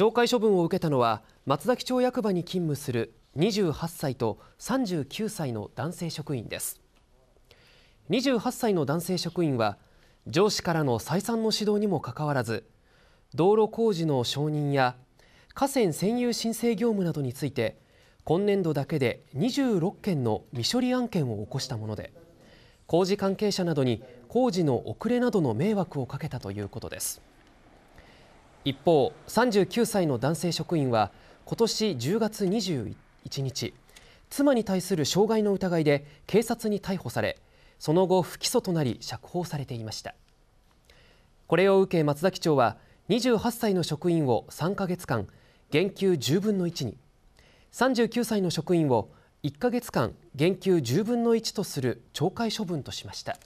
懲戒処分を受けたのは松崎町役場に勤務する28歳と39歳の男性職員です28歳の男性職員は上司からの再三の指導にもかかわらず道路工事の承認や河川占有申請業務などについて今年度だけで26件の未処理案件を起こしたもので工事関係者などに工事の遅れなどの迷惑をかけたということです一方、39歳の男性職員は今年10月21日、妻に対する傷害の疑いで警察に逮捕され、その後不起訴となり釈放されていました。これを受け松崎町は28歳の職員を3ヶ月間減給10分の1に、39歳の職員を1ヶ月間減給10分の1とする懲戒処分としました。